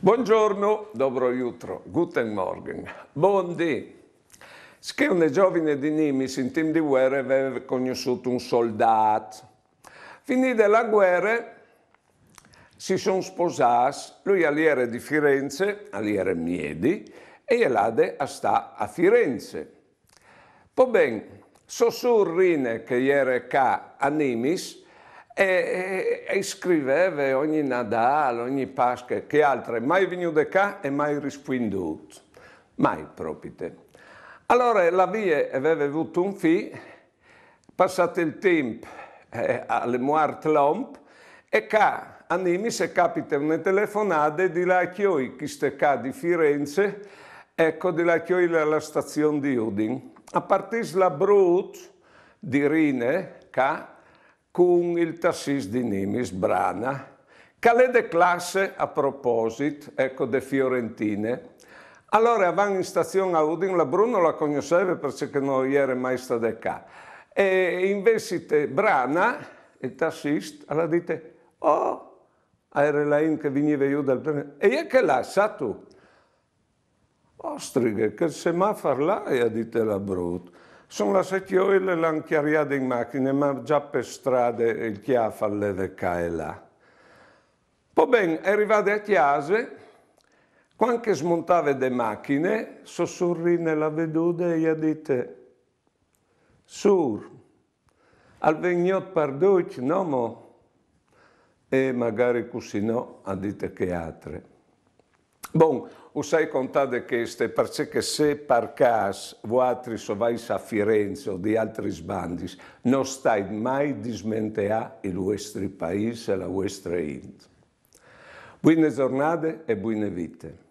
Buongiorno, dobro jutro, guten morgen, buon dì. Che un giovane di Nimis in team di guerra aveva conosciuto un soldato. Finita la guerra, si sono sposati, lui all'era di Firenze, all'era Miedi, e Elade sta a Firenze. Poi ben, Sosurrine che ieri qua a Nimis, e, e, e scriveva ogni Natale, ogni Pasqua, che altro, mai venuto qua e mai rispondute, mai proprio. Allora la via aveva avuto un figlio, passato il tempo eh, alle muerte l'omp, e qua a se capita una telefonata di là chioi, che sta qua di Firenze, ecco di là che io alla stazione di Udin. A partire la Brut di Rine, qua, con il tassista di Nimis Brana. Calè de classe, a proposito, ecco, de Fiorentine. Allora, avevamo in stazione a Udin, la Bruno la conosceva perché non era mai stata qua. E invece Brana, il tassista, alla dite, oh, era la che veniva io dal primo. E io che là, sa tu? Ostriche, che semafar là, e detto la Bruno. Sono la secchiorella e l'anchiariade in macchina, ma già per strade il chiafalle del caelà. Po ben, arrivate a Chiase, quando smontava le macchine, sussurrì nella veduta e gli dite «Sur, al vegnot parduc, nomo?» E magari così no, a dite che altre. Bon, o sai contate queste perché se per caso voi so vai a Firenze o di altri sbandi, non stai mai dismentea il vostro paese e la vostra int. Buone giornate e buone vite.